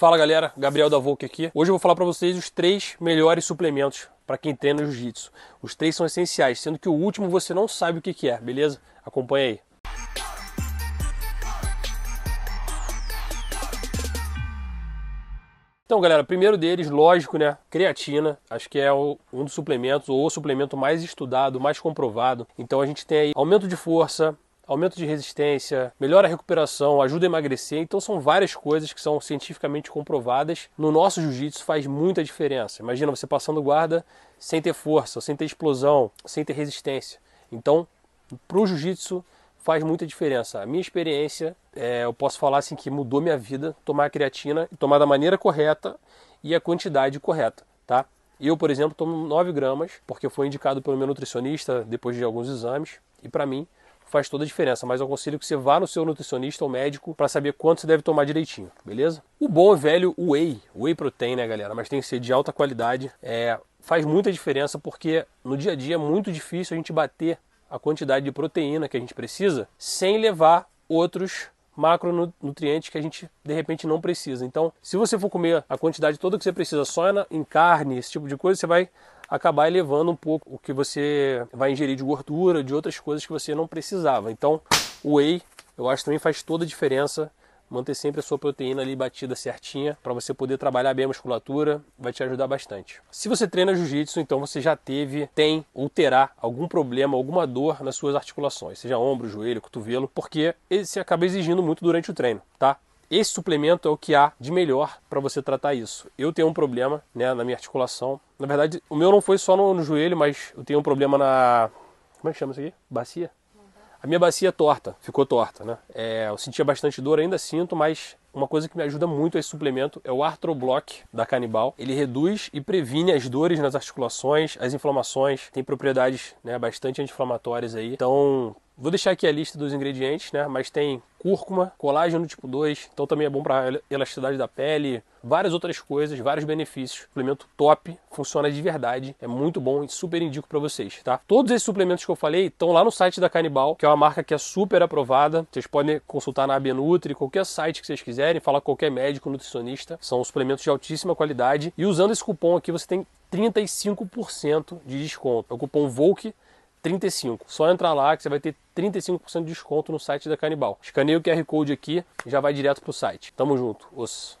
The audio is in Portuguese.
Fala galera, Gabriel da Volk aqui. Hoje eu vou falar para vocês os três melhores suplementos para quem treina jiu-jitsu. Os três são essenciais, sendo que o último você não sabe o que, que é, beleza? Acompanha aí. Então, galera, primeiro deles, lógico, né? Creatina, acho que é um dos suplementos, ou o suplemento mais estudado, mais comprovado. Então, a gente tem aí aumento de força, aumento de resistência, melhora a recuperação, ajuda a emagrecer. Então são várias coisas que são cientificamente comprovadas. No nosso jiu-jitsu faz muita diferença. Imagina você passando guarda sem ter força, sem ter explosão, sem ter resistência. Então, para o jiu-jitsu faz muita diferença. A minha experiência, é, eu posso falar assim que mudou minha vida tomar a creatina, tomar da maneira correta e a quantidade correta, tá? Eu, por exemplo, tomo 9 gramas, porque foi indicado pelo meu nutricionista depois de alguns exames, e para mim faz toda a diferença, mas eu aconselho que você vá no seu nutricionista ou médico para saber quanto você deve tomar direitinho, beleza? O bom e velho whey, whey protein, né, galera? Mas tem que ser de alta qualidade. É, faz muita diferença porque no dia a dia é muito difícil a gente bater a quantidade de proteína que a gente precisa sem levar outros macronutrientes que a gente de repente não precisa. Então, se você for comer a quantidade toda que você precisa só em carne, esse tipo de coisa, você vai acabar elevando um pouco o que você vai ingerir de gordura, de outras coisas que você não precisava. Então, o whey, eu acho também faz toda a diferença manter sempre a sua proteína ali batida certinha para você poder trabalhar bem a musculatura, vai te ajudar bastante. Se você treina jiu-jitsu, então você já teve, tem ou terá algum problema, alguma dor nas suas articulações, seja ombro, joelho, cotovelo, porque esse acaba exigindo muito durante o treino, tá? Esse suplemento é o que há de melhor para você tratar isso. Eu tenho um problema né, na minha articulação. Na verdade, o meu não foi só no, no joelho, mas eu tenho um problema na. Como é que chama isso aqui? Bacia? A minha bacia é torta, ficou torta, né? É, eu sentia bastante dor, ainda sinto, mas uma coisa que me ajuda muito a esse suplemento é o Arthroblock da Canibal. Ele reduz e previne as dores nas articulações, as inflamações, tem propriedades né, bastante anti-inflamatórias aí. Então, Vou deixar aqui a lista dos ingredientes, né? Mas tem cúrcuma, colágeno tipo 2, então também é bom para elasticidade da pele, várias outras coisas, vários benefícios. Suplemento top, funciona de verdade, é muito bom e super indico para vocês, tá? Todos esses suplementos que eu falei estão lá no site da Canibal, que é uma marca que é super aprovada. Vocês podem consultar na Abenutri, qualquer site que vocês quiserem, falar com qualquer médico, nutricionista. São suplementos de altíssima qualidade e usando esse cupom aqui você tem 35% de desconto. É o cupom Volk. 35. Só entrar lá que você vai ter 35% de desconto no site da Canibal. Escaneia o QR Code aqui e já vai direto pro site. Tamo junto. Osso.